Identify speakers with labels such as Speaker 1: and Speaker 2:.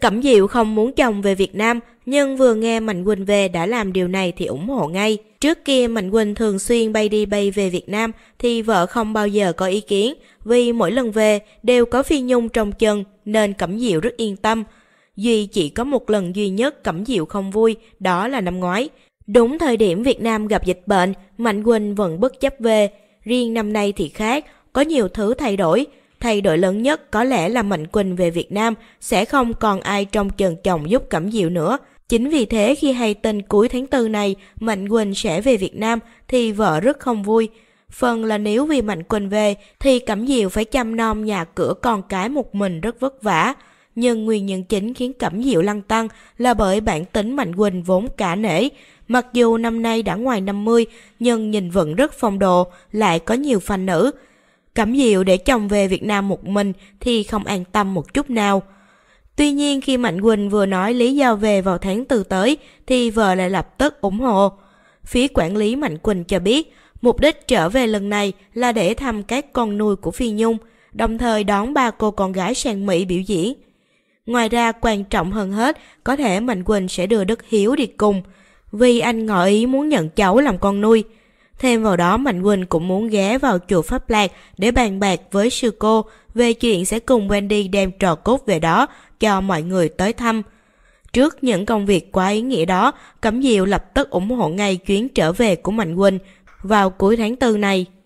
Speaker 1: Cẩm Diệu không muốn chồng về Việt Nam, nhưng vừa nghe Mạnh Quỳnh về đã làm điều này thì ủng hộ ngay. Trước kia Mạnh Quỳnh thường xuyên bay đi bay về Việt Nam thì vợ không bao giờ có ý kiến, vì mỗi lần về đều có Phi Nhung trong chân nên Cẩm Diệu rất yên tâm. Duy chỉ có một lần duy nhất Cẩm Diệu không vui, đó là năm ngoái. Đúng thời điểm Việt Nam gặp dịch bệnh, Mạnh Quỳnh vẫn bất chấp về. Riêng năm nay thì khác, có nhiều thứ thay đổi. Thay đổi lớn nhất có lẽ là Mạnh Quỳnh về Việt Nam sẽ không còn ai trong chần chồng giúp Cẩm Diệu nữa. Chính vì thế khi hay tin cuối tháng 4 này Mạnh Quỳnh sẽ về Việt Nam thì vợ rất không vui. Phần là nếu vì Mạnh Quỳnh về thì Cẩm Diệu phải chăm nom nhà cửa con cái một mình rất vất vả. Nhưng nguyên nhân chính khiến Cẩm Diệu lăng tăng là bởi bản tính Mạnh Quỳnh vốn cả nể. Mặc dù năm nay đã ngoài 50 nhưng nhìn vẫn rất phong độ, lại có nhiều fan nữ. Cẩm Diệu để chồng về Việt Nam một mình thì không an tâm một chút nào. Tuy nhiên khi Mạnh Quỳnh vừa nói lý do về vào tháng tư tới thì vợ lại lập tức ủng hộ. Phía quản lý Mạnh Quỳnh cho biết mục đích trở về lần này là để thăm các con nuôi của Phi Nhung, đồng thời đón ba cô con gái sang Mỹ biểu diễn. Ngoài ra quan trọng hơn hết có thể Mạnh Quỳnh sẽ đưa Đức Hiếu đi cùng vì anh ngỏ ý muốn nhận cháu làm con nuôi – Thêm vào đó Mạnh Quỳnh cũng muốn ghé vào chùa Pháp Lạc để bàn bạc với sư cô về chuyện sẽ cùng Wendy đem trò cốt về đó cho mọi người tới thăm. Trước những công việc quá ý nghĩa đó, Cẩm Diệu lập tức ủng hộ ngay chuyến trở về của Mạnh Quỳnh vào cuối tháng 4 này.